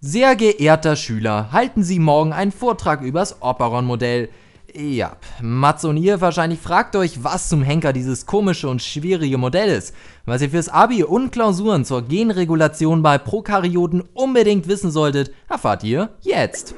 Sehr geehrter Schüler, halten Sie morgen einen Vortrag übers Operon-Modell. Ja, Mats und ihr wahrscheinlich fragt euch, was zum Henker dieses komische und schwierige Modell ist, was ihr fürs Abi und Klausuren zur Genregulation bei Prokaryoten unbedingt wissen solltet, erfahrt ihr jetzt.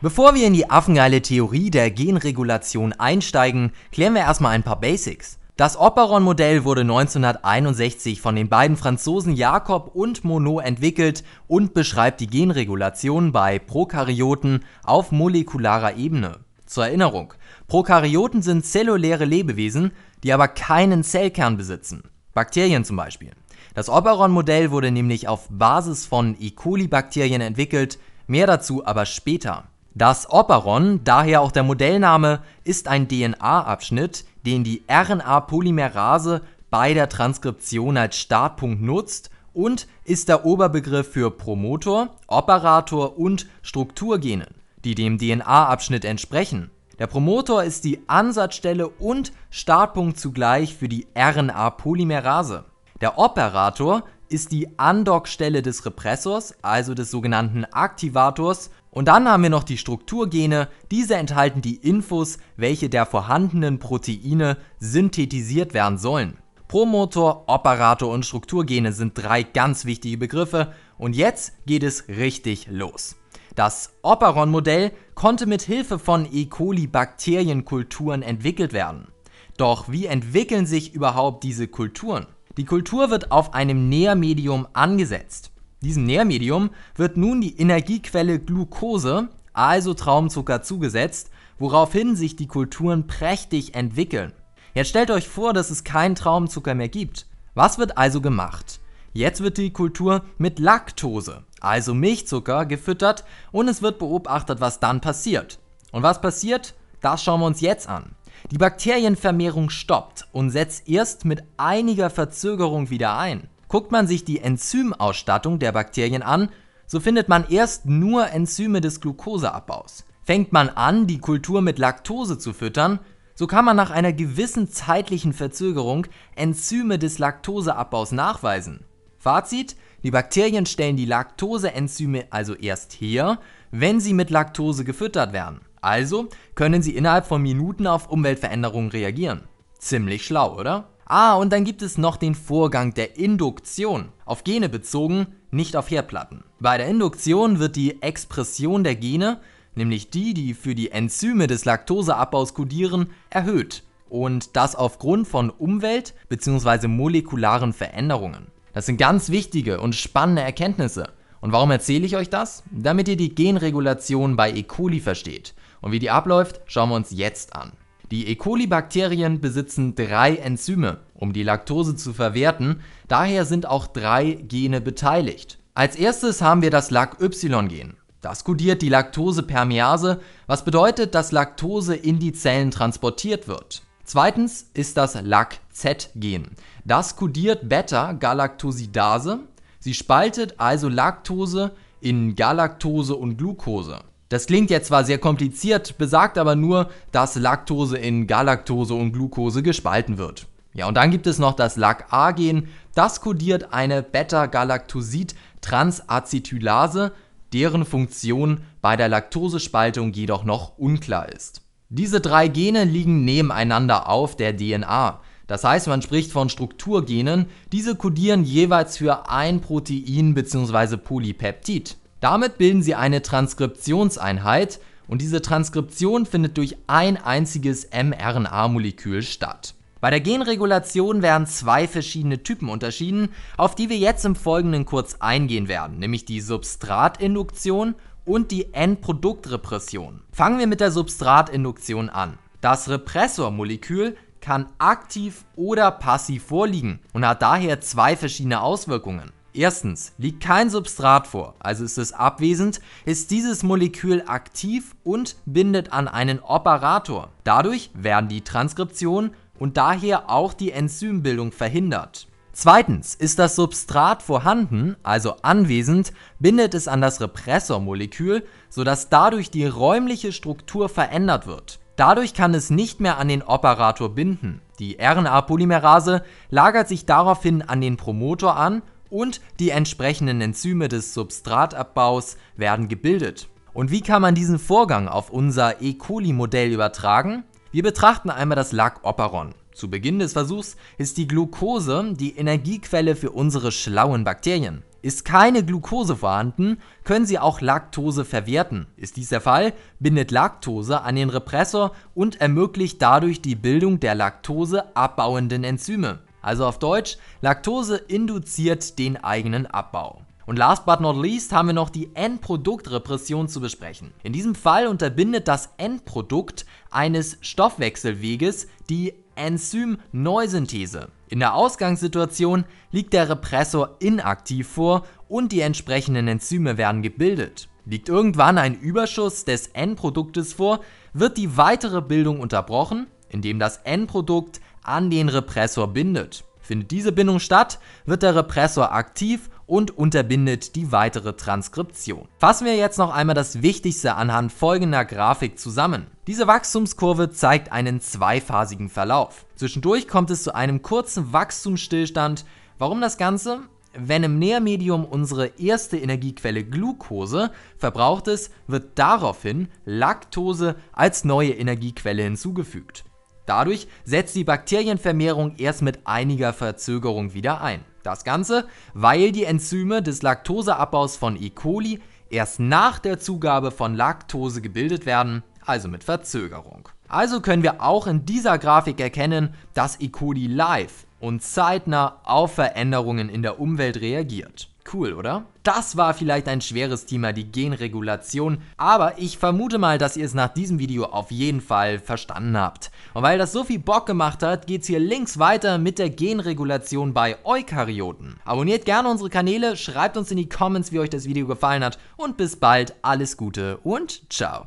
Bevor wir in die affengeile Theorie der Genregulation einsteigen, klären wir erstmal ein paar Basics. Das Operon-Modell wurde 1961 von den beiden Franzosen Jacob und Monod entwickelt und beschreibt die Genregulation bei Prokaryoten auf molekularer Ebene. Zur Erinnerung, Prokaryoten sind zelluläre Lebewesen, die aber keinen Zellkern besitzen. Bakterien zum Beispiel. Das Operon-Modell wurde nämlich auf Basis von E. coli-Bakterien entwickelt, mehr dazu aber später. Das Operon, daher auch der Modellname, ist ein DNA-Abschnitt, den die RNA-Polymerase bei der Transkription als Startpunkt nutzt und ist der Oberbegriff für Promotor, Operator und Strukturgene, die dem DNA-Abschnitt entsprechen. Der Promotor ist die Ansatzstelle und Startpunkt zugleich für die RNA-Polymerase. Der Operator ist die Andockstelle des Repressors, also des sogenannten Aktivators und dann haben wir noch die Strukturgene. Diese enthalten die Infos, welche der vorhandenen Proteine synthetisiert werden sollen. Promotor, Operator und Strukturgene sind drei ganz wichtige Begriffe und jetzt geht es richtig los. Das Operon-Modell konnte mit Hilfe von E. coli-Bakterienkulturen entwickelt werden. Doch wie entwickeln sich überhaupt diese Kulturen? Die Kultur wird auf einem Nährmedium angesetzt. Diesem Nährmedium wird nun die Energiequelle Glucose, also Traumzucker, zugesetzt, woraufhin sich die Kulturen prächtig entwickeln. Jetzt stellt euch vor, dass es keinen Traumzucker mehr gibt. Was wird also gemacht? Jetzt wird die Kultur mit Laktose, also Milchzucker, gefüttert und es wird beobachtet, was dann passiert. Und was passiert? Das schauen wir uns jetzt an. Die Bakterienvermehrung stoppt und setzt erst mit einiger Verzögerung wieder ein. Guckt man sich die Enzymausstattung der Bakterien an, so findet man erst nur Enzyme des Glukoseabbaus. Fängt man an, die Kultur mit Laktose zu füttern, so kann man nach einer gewissen zeitlichen Verzögerung Enzyme des Laktoseabbaus nachweisen. Fazit, die Bakterien stellen die Laktoseenzyme also erst her, wenn sie mit Laktose gefüttert werden. Also können sie innerhalb von Minuten auf Umweltveränderungen reagieren. Ziemlich schlau, oder? Ah, und dann gibt es noch den Vorgang der Induktion, auf Gene bezogen, nicht auf Herdplatten. Bei der Induktion wird die Expression der Gene, nämlich die, die für die Enzyme des Laktoseabbaus kodieren, erhöht. Und das aufgrund von Umwelt- bzw. molekularen Veränderungen. Das sind ganz wichtige und spannende Erkenntnisse. Und warum erzähle ich euch das? Damit ihr die Genregulation bei E. coli versteht. Und wie die abläuft, schauen wir uns jetzt an. Die E. coli-Bakterien besitzen drei Enzyme, um die Laktose zu verwerten, daher sind auch drei Gene beteiligt. Als erstes haben wir das LAC-Y-Gen. Das kodiert die Laktosepermease, was bedeutet, dass Laktose in die Zellen transportiert wird. Zweitens ist das LAC-Z-Gen. Das kodiert Beta-Galactosidase. Sie spaltet also Laktose in Galactose und Glucose. Das klingt jetzt zwar sehr kompliziert, besagt aber nur, dass Laktose in Galaktose und Glucose gespalten wird. Ja, und dann gibt es noch das LAC-A-Gen, das kodiert eine Beta-Galactosid-Transacetylase, deren Funktion bei der Laktosespaltung jedoch noch unklar ist. Diese drei Gene liegen nebeneinander auf der DNA. Das heißt, man spricht von Strukturgenen, diese kodieren jeweils für ein Protein bzw. Polypeptid. Damit bilden sie eine Transkriptionseinheit und diese Transkription findet durch ein einziges mRNA-Molekül statt. Bei der Genregulation werden zwei verschiedene Typen unterschieden, auf die wir jetzt im Folgenden kurz eingehen werden, nämlich die Substratinduktion und die Endproduktrepression. Fangen wir mit der Substratinduktion an. Das Repressormolekül kann aktiv oder passiv vorliegen und hat daher zwei verschiedene Auswirkungen. Erstens liegt kein Substrat vor, also ist es abwesend, ist dieses Molekül aktiv und bindet an einen Operator. Dadurch werden die Transkription und daher auch die Enzymbildung verhindert. Zweitens ist das Substrat vorhanden, also anwesend, bindet es an das Repressormolekül, sodass dadurch die räumliche Struktur verändert wird. Dadurch kann es nicht mehr an den Operator binden. Die RNA-Polymerase lagert sich daraufhin an den Promotor an und die entsprechenden Enzyme des Substratabbaus werden gebildet. Und wie kann man diesen Vorgang auf unser E. coli-Modell übertragen? Wir betrachten einmal das Lac operon. Zu Beginn des Versuchs ist die Glucose die Energiequelle für unsere schlauen Bakterien. Ist keine Glucose vorhanden, können sie auch Laktose verwerten. Ist dies der Fall, bindet Laktose an den Repressor und ermöglicht dadurch die Bildung der Laktose abbauenden Enzyme. Also auf Deutsch, Laktose induziert den eigenen Abbau. Und last but not least haben wir noch die Endproduktrepression zu besprechen. In diesem Fall unterbindet das Endprodukt eines Stoffwechselweges die Enzymneusynthese. In der Ausgangssituation liegt der Repressor inaktiv vor und die entsprechenden Enzyme werden gebildet. Liegt irgendwann ein Überschuss des Endproduktes vor, wird die weitere Bildung unterbrochen, indem das Endprodukt an den Repressor bindet. Findet diese Bindung statt, wird der Repressor aktiv und unterbindet die weitere Transkription. Fassen wir jetzt noch einmal das Wichtigste anhand folgender Grafik zusammen. Diese Wachstumskurve zeigt einen zweiphasigen Verlauf. Zwischendurch kommt es zu einem kurzen Wachstumsstillstand. Warum das Ganze? Wenn im Nährmedium unsere erste Energiequelle Glucose verbraucht ist, wird daraufhin Laktose als neue Energiequelle hinzugefügt. Dadurch setzt die Bakterienvermehrung erst mit einiger Verzögerung wieder ein. Das Ganze, weil die Enzyme des Laktoseabbaus von E. coli erst nach der Zugabe von Laktose gebildet werden, also mit Verzögerung. Also können wir auch in dieser Grafik erkennen, dass E. coli live und zeitnah auf Veränderungen in der Umwelt reagiert. Cool, oder? Das war vielleicht ein schweres Thema, die Genregulation, aber ich vermute mal, dass ihr es nach diesem Video auf jeden Fall verstanden habt. Und weil das so viel Bock gemacht hat, geht's hier links weiter mit der Genregulation bei Eukaryoten. Abonniert gerne unsere Kanäle, schreibt uns in die Comments, wie euch das Video gefallen hat und bis bald, alles Gute und ciao.